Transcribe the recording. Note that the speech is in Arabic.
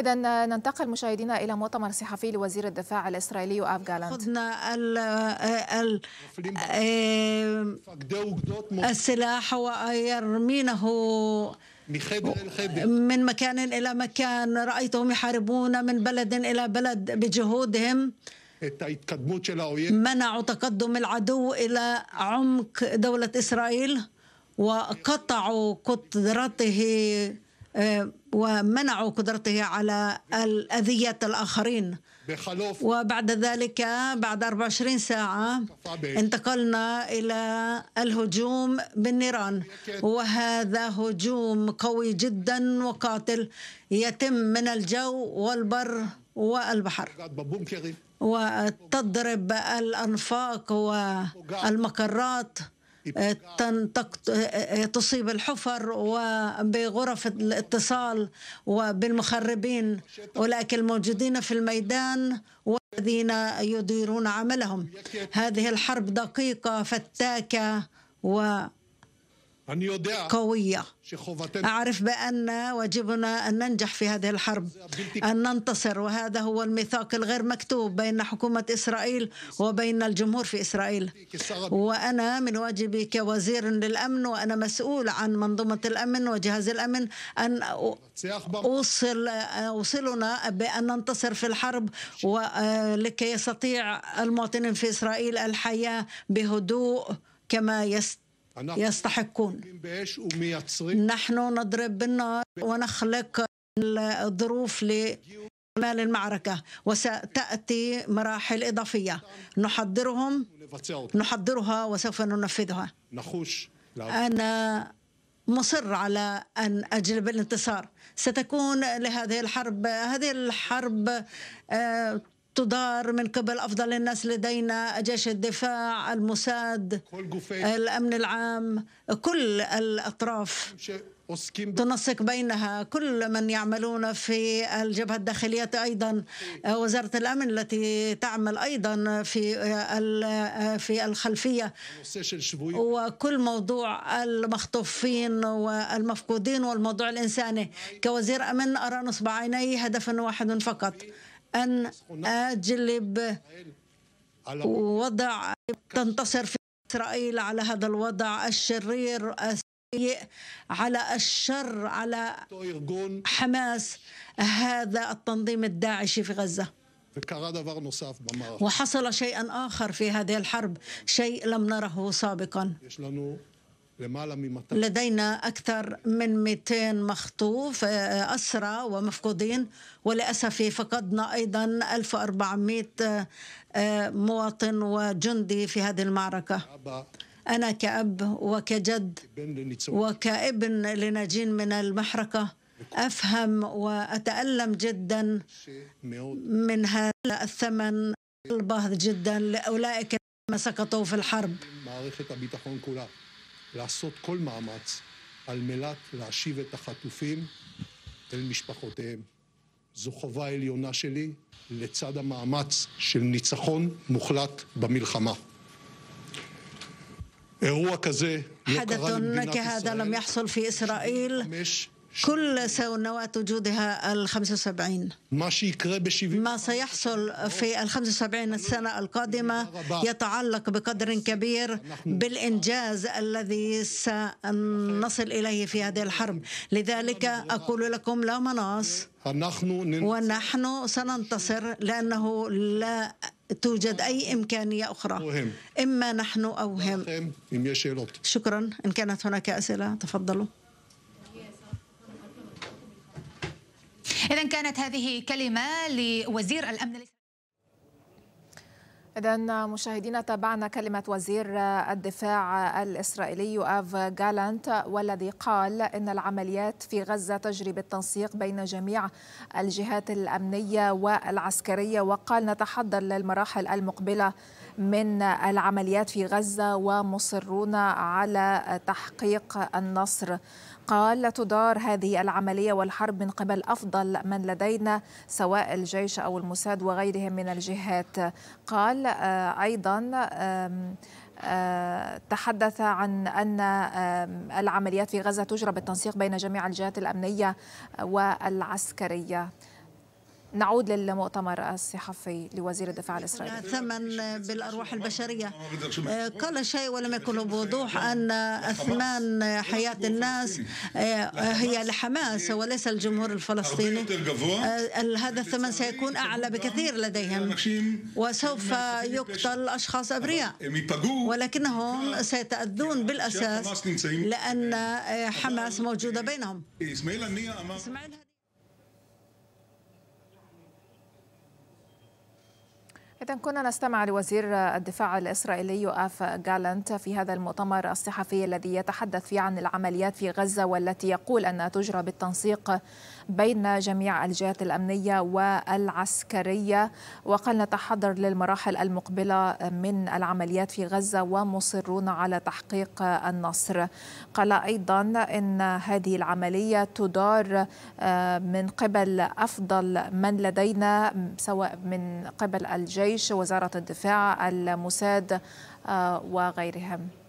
إذا ننتقل مشاهدينا إلى مؤتمر صحفي لوزير الدفاع الإسرائيلي وآف جالانت ال ال آه، السلاح ويرمينه من مكان إلى مكان رأيتهم يحاربون من بلد إلى بلد بجهودهم منعوا تقدم العدو إلى عمق دولة إسرائيل وقطعوا قدرته آه، ومنعوا قدرته على أذية الآخرين وبعد ذلك بعد 24 ساعة انتقلنا إلى الهجوم بالنيران وهذا هجوم قوي جدا وقاتل يتم من الجو والبر والبحر وتضرب الأنفاق والمقرات آه، آه، تصيب الحفر وبغرف الاتصال وبالمخربين أولئك الموجودين في الميدان والذين يديرون عملهم هذه الحرب دقيقة فتاكة و قوية أعرف بأن واجبنا أن ننجح في هذه الحرب أن ننتصر وهذا هو الميثاق الغير مكتوب بين حكومة إسرائيل وبين الجمهور في إسرائيل وأنا من واجبي كوزير للأمن وأنا مسؤول عن منظومة الأمن وجهاز الأمن أن أوصل أوصلنا بأن ننتصر في الحرب ولكي آه، يستطيع المواطنين في إسرائيل الحياة بهدوء كما يستطيع يستحقون نحن نضرب بالنار ونخلق الظروف لأعمال المعركة وستأتي مراحل إضافية نحضرهم نحضرها وسوف ننفذها أنا مصر على أن أجلب الانتصار ستكون لهذه الحرب هذه الحرب آه، تدار من قبل أفضل الناس لدينا جيش الدفاع الموساد الأمن العام كل الأطراف تنسق بينها كل من يعملون في الجبهة الداخلية أيضا إيه. وزارة الأمن التي تعمل أيضا في في الخلفية وكل موضوع المخطوفين والمفقودين والموضوع الإنساني كوزير أمن أرى نصب عيني هدفا واحد فقط إيه. أن أجلب وضع تنتصر في إسرائيل على هذا الوضع الشرير السيء على الشر على حماس هذا التنظيم الداعشي في غزة وحصل شيئا آخر في هذه الحرب شيء لم نره سابقا لدينا أكثر من 200 مخطوف آه، آه، أسرى ومفقودين وللأسف فقدنا أيضا 1400 آه، مواطن وجندي في هذه المعركة أنا كأب وكجد وكابن لناجين من المحرقة أفهم وأتألم جدا من هذا الثمن الباهظ جدا لأولئك ما سقطوا في الحرب לעשות כל מאמץ על מנת להשיב את החטופים אל משפחותיהם. זו חובה עליונה שלי לצד המאמץ של ניצחון מוחלט במלחמה. אירוע כזה לא קרה למדינת ישראל. كل سنوات وجودها ال 75 ما سيحصل في ال 75 السنة القادمة يتعلق بقدر كبير بالإنجاز الذي سنصل إليه في هذه الحرب لذلك أقول لكم لا مناص ونحن سننتصر لأنه لا توجد أي إمكانية أخرى إما نحن أو هم شكرا إن كانت هناك أسئلة تفضلوا إذا كانت هذه كلمة لوزير الأمن إذا مشاهدينا تابعنا كلمة وزير الدفاع الإسرائيلي أف جالانت والذي قال إن العمليات في غزة تجري بالتنسيق بين جميع الجهات الأمنية والعسكرية وقال نتحضر للمراحل المقبلة من العمليات في غزة ومصرون على تحقيق النصر قال لا تدار هذه العملية والحرب من قبل أفضل من لدينا سواء الجيش أو الموساد وغيرهم من الجهات قال آه، أيضا آه، تحدث عن أن العمليات في غزة تجرى بالتنسيق بين جميع الجهات الأمنية والعسكرية نعود للمؤتمر الصحفي لوزير الدفاع الإسرائيلي ثمن بالأرواح البشرية آه، قال شيء ولم يكن بوضوح أن أثمان حياة الناس آه، هي لحماس وليس الجمهور الفلسطيني آه، هذا الثمن سيكون أعلى بكثير لديهم وسوف يقتل أشخاص أبرياء ولكنهم سيتأذون بالأساس لأن حماس موجودة بينهم إذا كنا نستمع لوزير الدفاع الإسرائيلي يؤاف جالانت في هذا المؤتمر الصحفي الذي يتحدث فيه عن العمليات في غزة والتي يقول أنها تجرى بالتنسيق بين جميع الجهات الأمنية والعسكرية وقال نتحضر للمراحل المقبلة من العمليات في غزة ومصرون على تحقيق النصر قال أيضا أن هذه العملية تدار آه، من قبل أفضل من لدينا سواء من قبل الجيش وزارة الدفاع الموساد آه، وغيرهم